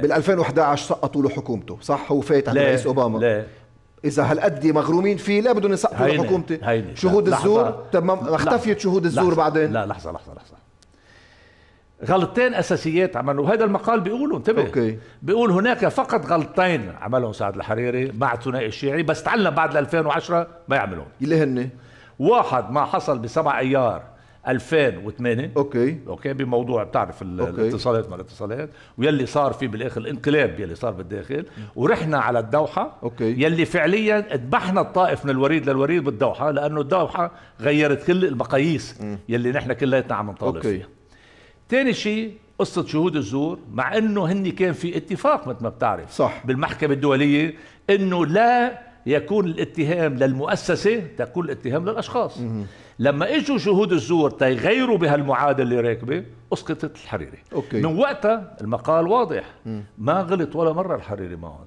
بال 2011 سقطوا له حكومته صح هو فات على رئيس اوباما لا اذا هالقد مغرومين فيه لا بدهم يسقطوا له حكومته هيني. شهود لحظة. الزور طب ما اختفيت شهود الزور لحظة. بعدين لا لحظه لحظه لحظه غلطتين اساسيات عملوا هذا المقال بيقولوا انتبه أوكي. بيقول هناك فقط غلطتين عملهم سعد الحريري مع الثنائي الشيعي بس تعلم بعد 2010 ما يعملون اللي هن واحد ما حصل ب 7 ايار 2008 اوكي اوكي بموضوع بتعرف الاتصالات مع الاتصالات ويلي صار فيه بالاخر الانقلاب يلي صار بالداخل ورحنا على الدوحه اوكي يلي فعليا ذبحنا الطائف من الوريد للوريد بالدوحه لانه الدوحه غيرت كل المقاييس يلي نحن كلياتنا عم نطالب فيها ثاني شيء قصة شهود الزور مع انه هن كان في اتفاق مثل ما بتعرف صح بالمحكمة الدولية انه لا يكون الاتهام للمؤسسة تكون الاتهام للأشخاص مم. لما اجوا شهود الزور تيغيروا بهالمعادله اللي راكبه اسقطت الحريري أوكي. من وقتها المقال واضح مم. ما غلط ولا مره الحريري معهم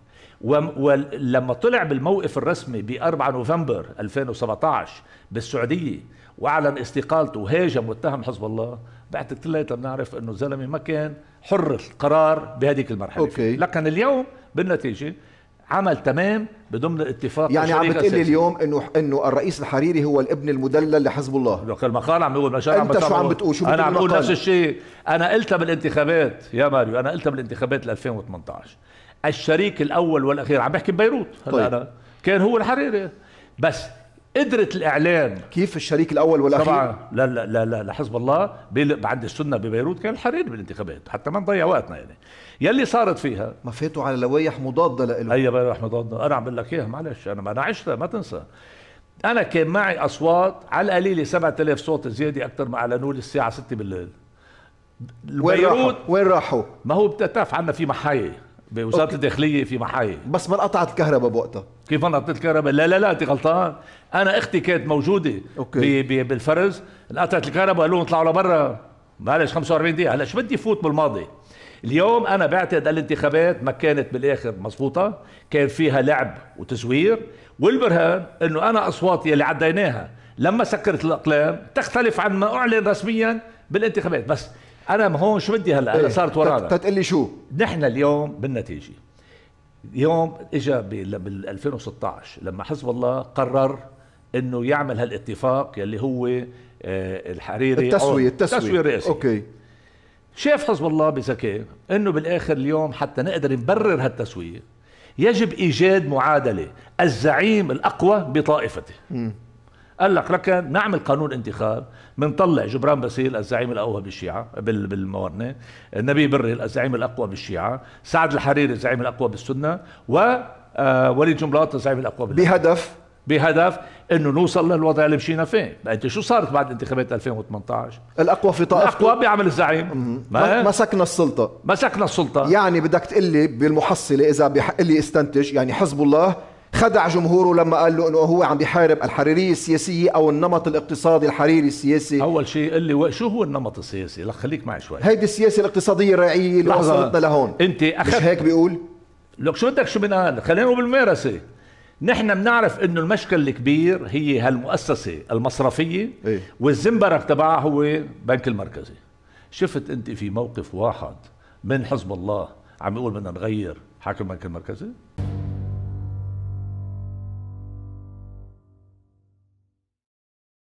ولما طلع بالموقف الرسمي ب 4 نوفمبر 2017 بالسعوديه واعلن استقالته وهاجم واتهم حزب الله بعد كلياتنا بنعرف انه الزلمه ما كان حر القرار بهذيك المرحله أوكي. لكن اليوم بالنتيجه عمل تمام بضمن اتفاق يعني عم بتقولي اليوم انه انه الرئيس الحريري هو الابن المدلل لحزب الله المقال عم بيقول مشان انت شو عم بتقول شو انا عم بقول نفس الشيء انا قلتها بالانتخابات يا ماريو انا قلتها بالانتخابات 2018 الشريك الاول والاخير عم بحكي ببيروت هلا طيب. انا كان هو الحريري بس قدرة الإعلان كيف الشريك الأول والأخير؟ طبعا لا لا لا لا, الله بعد السنة ببيروت كان الحرير بالانتخابات حتى ما نضيع وقتنا يعني يلي صارت فيها ما فاتوا على لوائح مضادة لإله أي لوائح مضادة أنا عم بقول لك إياها معلش أنا ما أنا عشتها ما تنسى أنا كان معي أصوات على القليلة 7000 صوت زيادة أكثر ما أعلنوا لي الساعة 6 بالليل وين راحوا؟ وين راحوا؟ ما هو بتعرف عندنا في محاية بوزاره الداخليه في محاية بس ما انقطعت الكهرباء بوقتها كيف ما انقطعت الكهرباء لا لا لا انت غلطان انا اختي كانت موجوده أوكي. ب... ب... بالفرز انقطعت الكهرباء قالوا اطلعوا لبرا معلش 45 دقيقه هلا شو بدي فوت بالماضي اليوم انا بعتقد الانتخابات ما كانت بالاخر مضبوطه كان فيها لعب وتزوير والبرهان انه انا اصواتي اللي عديناها لما سكرت الاقلام تختلف عن ما اعلن رسميا بالانتخابات بس انا ما هون شو بدي هلا هلا إيه. صارت ورانا تتقلي شو نحن اليوم بالنتيجه يوم اجى بال 2016 لما حزب الله قرر انه يعمل هالاتفاق يلي هو آه، الحريري التسويه التسويه التسويه الرئاسيه اوكي شاف حزب الله بذكاء انه بالاخر اليوم حتى نقدر نبرر هالتسويه يجب ايجاد معادله الزعيم الاقوى بطائفته قال لك لكن نعمل قانون انتخاب بنطلع جبران باسيل الزعيم الاقوى بالشيعه بالموارنه النبي بري الزعيم الاقوى بالشيعه سعد الحريري الزعيم الاقوى بالسنه و آه، وليد جملاط الزعيم الاقوى بالسنة. بهدف بهدف انه نوصل للوضع اللي مشينا فيه، انت شو صارت بعد انتخابات 2018؟ الاقوى في طائفته الاقوى بيعمل الزعيم ما مسكنا السلطه مسكنا السلطه يعني بدك تقول لي بالمحصله اذا بحق لي استنتج يعني حزب الله خدع جمهوره لما قال له انه هو عم بيحارب الحريريه السياسيه او النمط الاقتصادي الحريري السياسي اول شيء قال لي شو هو النمط السياسي؟ لا خليك معي شوي هيدي السياسه الاقتصاديه الرعيه اللي وصلتنا لهون انت أخذ... مش هيك بيقول؟ لك شو بدك شو بدنا خلينا نقول بالممارسه نحن بنعرف انه المشكل الكبير هي هالمؤسسه المصرفيه إيه؟ والزنبرك تبعها هو بنك المركزي شفت انت في موقف واحد من حزب الله عم يقول بدنا نغير حاكم البنك المركزي